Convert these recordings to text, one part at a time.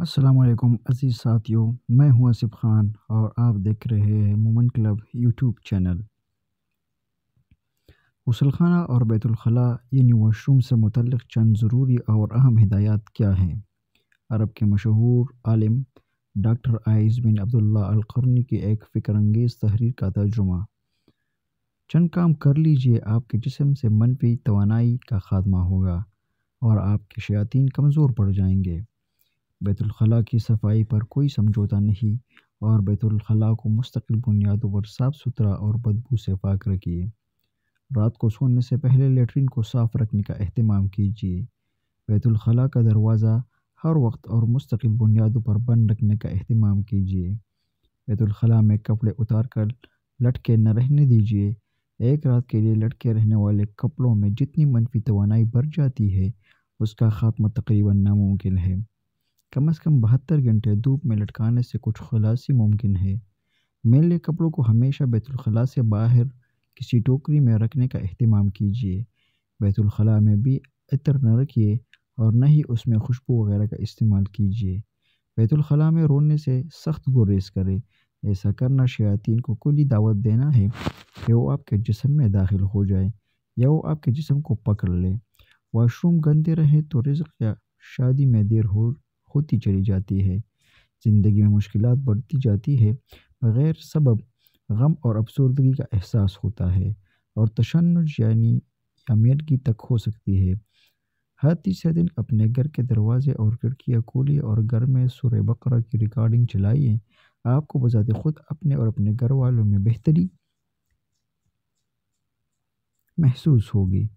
असलम अज़ीज़ साथियों मैं हूं आसिफ ख़ान और आप देख रहे हैं मोमन क्लब यूट्यूब चैनल गसलखाना और बैतुलखला ये न्यू वाशरूम से मुतल चंद ज़रूरी और अहम हिदायत क्या हैं अरब के मशहूर आलिम डॉक्टर आइज़ बिन अब्दुल्ला अलकरनी की एक फ़िक्रंगेज़ तहरीर का तर्जुमा चंद काम कर लीजिए आपके जिसम से मनफी तोानाई का खात्मा होगा और आपके शयातीन कमज़ोर पड़ जाएंगे बैतुलखला की सफाई पर कोई समझौता नहीं और बैतुलखला को मुस्तकिल बुनियादों पर साफ़ सुथरा और बदबू से पाक रखिए रात को सोने से पहले लेटरिन को साफ़ रखने का अहतमाम कीजिए बैतुलखला का दरवाज़ा हर वक्त और मुस्तकिल बुनियादों पर बंद रखने का अहतमाम कीजिए बैतुलखला में कपड़े उतार कर लटके न रहने दीजिए एक रात के लिए लटके रहने वाले कपड़ों में जितनी मनफी तोानाई बढ़ जाती है उसका खात्मा तकरीबन नामुमकिन है कम से कम बहत्तर घंटे धूप में लटकाने से कुछ खलासी मुमकिन है मेले कपड़ों को हमेशा बैतुलखला से बाहर किसी टोकरी में रखने का अहतमाम कीजिए बैतुलखला में भी इतर न रखिए और न ही उसमें खुशबू वगैरह का इस्तेमाल कीजिए बैतुलखला में रोने से सख्त गुरेज करें ऐसा करना शयातीन को खुली दावत देना है कि वो आपके जिसम में दाखिल हो जाए या वो आपके जिसम को पकड़ ले वाशरूम गंदे रहे तो रिज्क या शादी में देर हो होती चली जाती है ज़िंदगी में मुश्किल बढ़ती जाती है बग़ैर सबब गम और अफसरदगी का एहसास होता है और तशन यानी अमीरगी तक हो सकती है हर तीसरे दिन अपने घर के दरवाजे और खिड़कियाँ खोलिए और घर में सुर बकरा की रिकॉर्डिंग चलाइए आपको बजाते खुद अपने और अपने घर वालों में बेहतरी महसूस होगी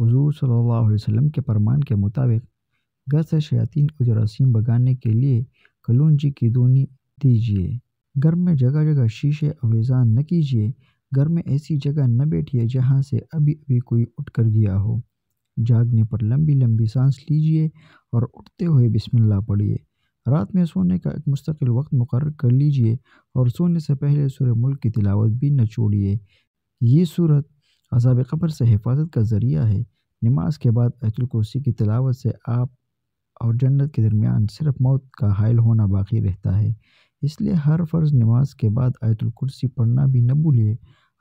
हुजूर सल्लल्लाहु अलैहि वसल्लम के फरमान के मुताबिक घर से शयातीन को जरासीम भगाने के लिए कलून जी की दूनी दीजिए घर में जगह जगह शीशे अवेजान न कीजिए घर में ऐसी जगह न बैठिए जहाँ से अभी अभी कोई उठ कर गया हो जागने पर लंबी लंबी सांस लीजिए और उठते हुए बिस्मिल्लाह पढ़िए रात में सोने का एक मुस्तकिल वक्त मुकर कर लीजिए और सोने से पहले सूर्य मुल्क की तिलावत भी न छोड़िए ये सूरत अजाब कब्र से हिफाजत का ज़रिया है नमाज के बाद अचल कुर्सी की तिलावत से आप और जन्नत के दरमियान सिर्फ मौत का हायल होना बाकी रहता है इसलिए हर फ़र्ज़ नमाज के बाद आयतुल कुर्सी पढ़ना भी न भूलिए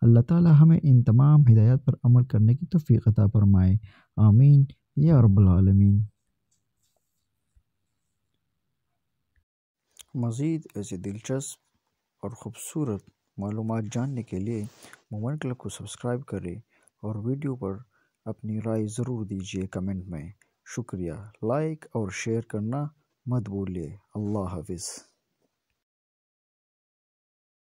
अल्लाह ताला हमें इन तमाम हिदायत पर अमल करने की तोफीकता अता फरमाए आमीन या रबालमीन मज़ीद ऐसे दिलचस्प और ख़ूबसूरत मालूम जानने के लिए मोमन क्लब को सब्सक्राइब करें और वीडियो पर अपनी राय ज़रूर दीजिए कमेंट में शुक्रिया लाइक और शेयर करना मत भूलिए अल्लाह हाफिज़